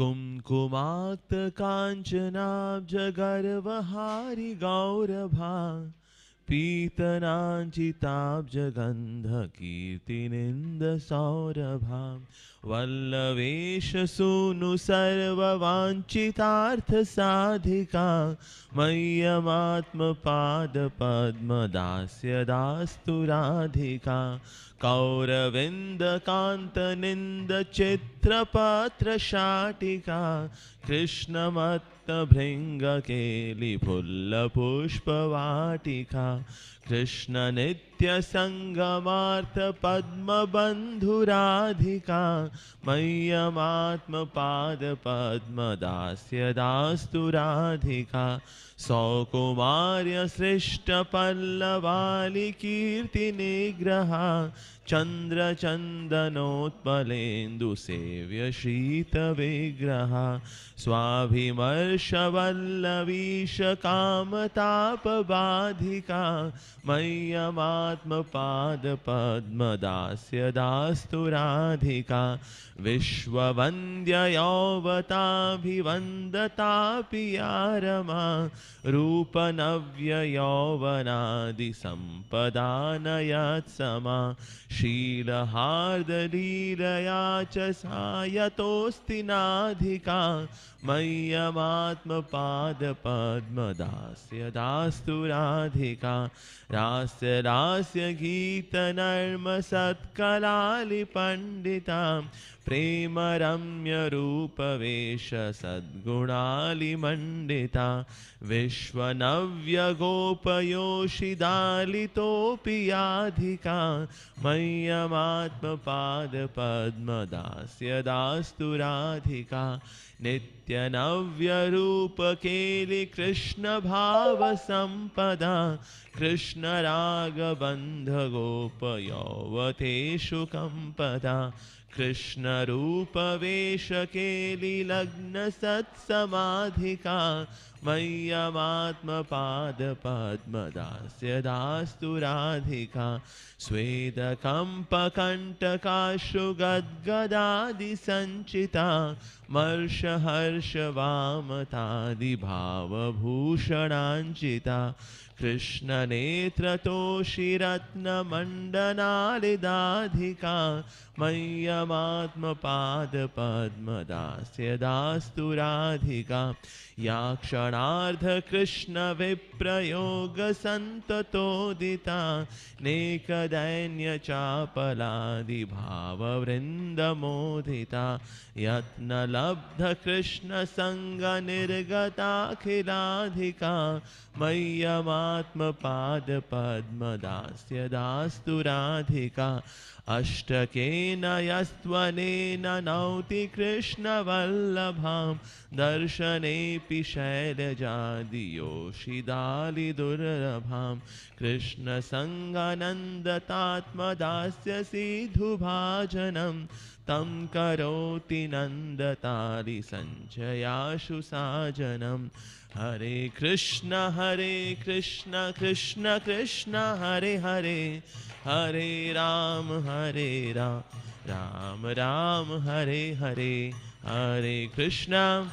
कुमकुमाक्त काञ्चनाब्जगर्वहारि गौरभा पीतनाञ्चिताब्जगन्धकीर्तिनिन्दसौरभाम् वल्लवेशसूनु सर्ववाञ्छितार्थसाधिका दास्तु राधिका कौरविन्दकान्तनिन्दचित्रपत्रशाटिका कृष्णमत्तभृङ्गकेलिफुल्लपुष्पवाटिका कृष्णनित्यसङ्गमार्थपद्मबन्धुराधिका मह्यमात्मपादपद्मदास्य दास्तु राधिका सौकुमार्य श्रेष्ठ पल्लवाली कीर्ति निग्रह चंद्र चंदनोत्पलेन्दु सेव्य शीत विग्रह स्वाभिमर्श वल्लवीश काम ताप बाधिका मय्यमात्म पाद पद्म दास्य दास्तु राधिका विश्ववन्द्य यौवताभिवन्दतापि या रूपनव्ययौवनादिसम्पदानयत्समा शीलहार्दलीलया च सायतोऽस्ति नाधिका मय्यमात्मपादपद्मदास्य दास्तु राधिका रास्य रास्य गीतनर्म गीतनर्मसत्कलालिपण्डितां प्रेमरम्यरूपवेश सद्गुणालिमण्डिता वे विश्वनव्यगोपयोषिदालितोऽपि याधिका मय्यमात्मपादपद्मदास्य दास्तु राधिका नित्यनव्यरूपकेलिकृष्णभावसम्पदा कृष्णरागबन्धगोपयौवतेषु कम्पदा कृष्ण के कृष्णरूपवेशकेलिलग्नसत्समाधिका मय्यमात्मपादपद्मदास्य दास्तु राधिका स्वेदकम्पकण्टकाशु गद्गदादिसञ्चिता मर्षहर्षवामतादिभावभूषणाञ्चिता कृष्णनेत्रतोषिरत्नमण्डनालिदाधिका मय्यमात्मपादपद्मदास्य दास्तु राधिका या क्षणार्ध कृष्ण कृष्ण विप्रयोग चापलादि यत्न लब्ध क्षणार्धकृष्णविप्रयोगसन्ततोदिता नेकदैन्यचापलादिभाववृन्दमोदिता यत्नलब्धकृष्णसङ्गनिर्गताखिलाधिका मय्यमात्मपादपद्मदास्य दास्तु राधिका अष्टकेन यस्त्वनेन नौति कृष्णवल्लभां दर्शनेऽपि शैलजादियोषिदालिदुर्लभां कृष्णसङ्गनन्दतात्मदास्यसि धुभाजनं तं करोति नन्दतारि सञ्चयाशु साजनं हरे कृष्ण हरे कृष्ण कृष्ण कृष्ण हरे हरे हरे राम हरे राम राम राम हरे हरे हरे कृष्ण